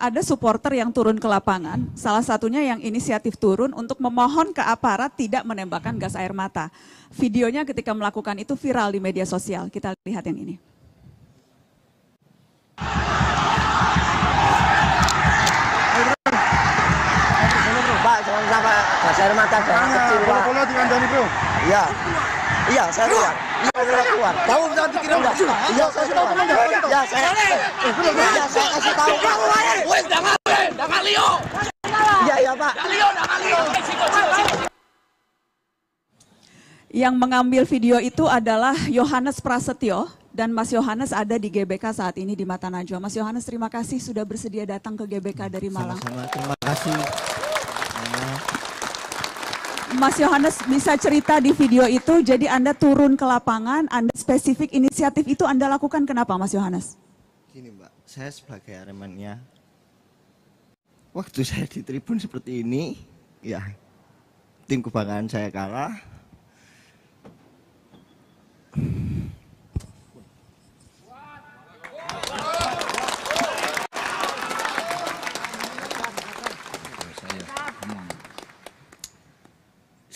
ada supporter yang turun ke lapangan, salah satunya yang inisiatif turun untuk memohon ke aparat tidak menembakkan gas air mata. Videonya ketika melakukan itu viral di media sosial. Kita lihat yang ini. Pak, gas air mata Iya. Iya, saya lihat. Tahu jangan pikirin enggak? Iya, saya tahu benar enggak? Iya, saya. Iya, saya eh, iya, kasih tahu. Wes, jangan, jangan Leo. Iya, iya, Pak. Jangan Leo, jangan Leo. Yang mengambil video itu adalah Yohanes Prasetyo dan Mas Yohanes ada di GBK saat ini di Mata Najwa. Mas Yohanes terima kasih sudah bersedia datang ke GBK dari Malang. Sama-sama, terima kasih. Mas Yohanes bisa cerita di video itu, jadi Anda turun ke lapangan, Anda spesifik inisiatif itu Anda lakukan kenapa Mas Yohanes? Gini Mbak, saya sebagai aremannya, waktu saya di tribun seperti ini, ya tim kebanggaan saya kalah,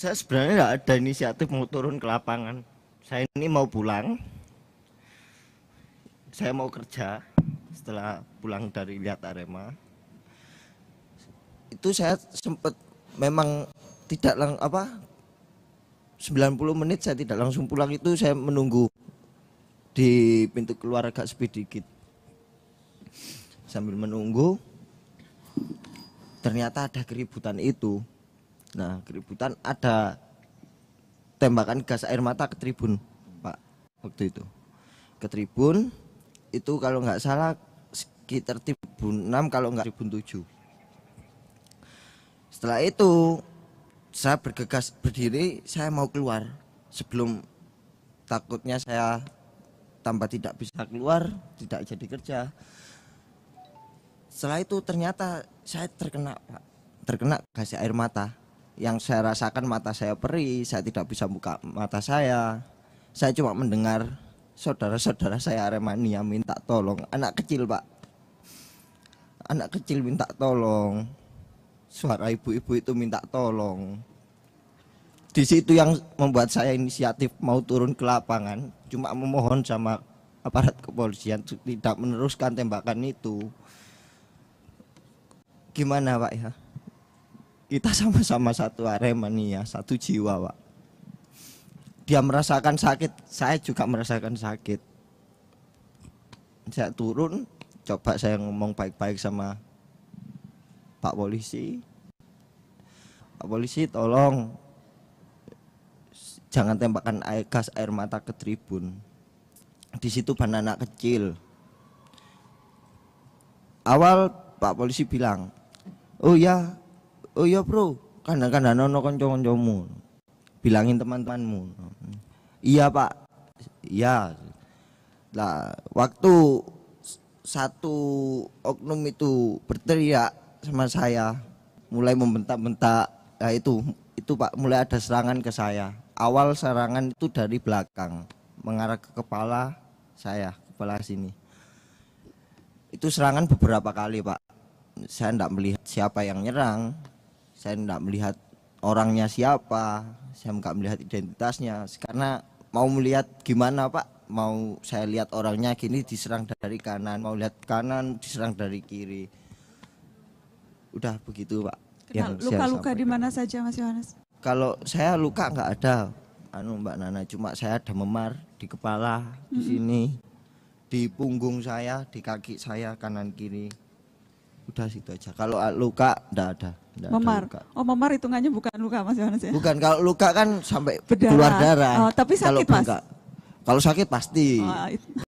saya sebenarnya nggak ada inisiatif mau turun ke lapangan. Saya ini mau pulang, saya mau kerja setelah pulang dari lihat Arema. Itu saya sempat memang tidak lang apa 90 menit saya tidak langsung pulang itu saya menunggu di pintu keluar agak sepi dikit. Sambil menunggu ternyata ada keributan itu Nah, keributan ada tembakan gas air mata ke tribun, Pak. Waktu itu. Ke tribun itu kalau nggak salah sekitar tribun 6 kalau nggak tribun 7. Setelah itu saya bergegas berdiri, saya mau keluar sebelum takutnya saya tambah tidak bisa keluar, tidak jadi kerja. Setelah itu ternyata saya terkena Pak, terkena gas air mata yang saya rasakan mata saya perih, saya tidak bisa buka mata saya. Saya cuma mendengar saudara-saudara saya Aremania minta tolong, anak kecil pak. Anak kecil minta tolong, suara ibu-ibu itu minta tolong. Di situ yang membuat saya inisiatif mau turun ke lapangan, cuma memohon sama aparat kepolisian tidak meneruskan tembakan itu. Gimana pak ya? kita sama-sama satu aremania, satu jiwa, Pak. Dia merasakan sakit, saya juga merasakan sakit. Saya turun, coba saya ngomong baik-baik sama Pak Polisi. Pak Polisi tolong jangan tembakan air gas air mata ke tribun. Di situ banana anak kecil. Awal Pak Polisi bilang, oh ya oh iya bro kandang-kandang nono kencong kencongmu, bilangin teman-temanmu iya pak iya lah waktu satu oknum itu berteriak sama saya mulai membentak-bentak ya itu itu pak mulai ada serangan ke saya awal serangan itu dari belakang mengarah ke kepala saya kepala sini itu serangan beberapa kali pak saya tidak melihat siapa yang nyerang saya tidak melihat orangnya siapa saya nggak melihat identitasnya karena mau melihat gimana pak mau saya lihat orangnya gini diserang dari kanan mau lihat kanan diserang dari kiri udah begitu pak luka-luka di mana saja mas Yohanes kalau saya luka nggak ada anu mbak Nana cuma saya ada memar di kepala mm-hmm. di hmm. sini di punggung saya di kaki saya kanan kiri udah situ aja kalau luka nggak ada Nggak memar. Oh, memar hitungannya bukan luka Mas Yohanes ya? Bukan, kalau luka kan sampai Berdarah. keluar darah. Oh, tapi sakit kalau Mas. Kalau sakit pasti. Oh, iya.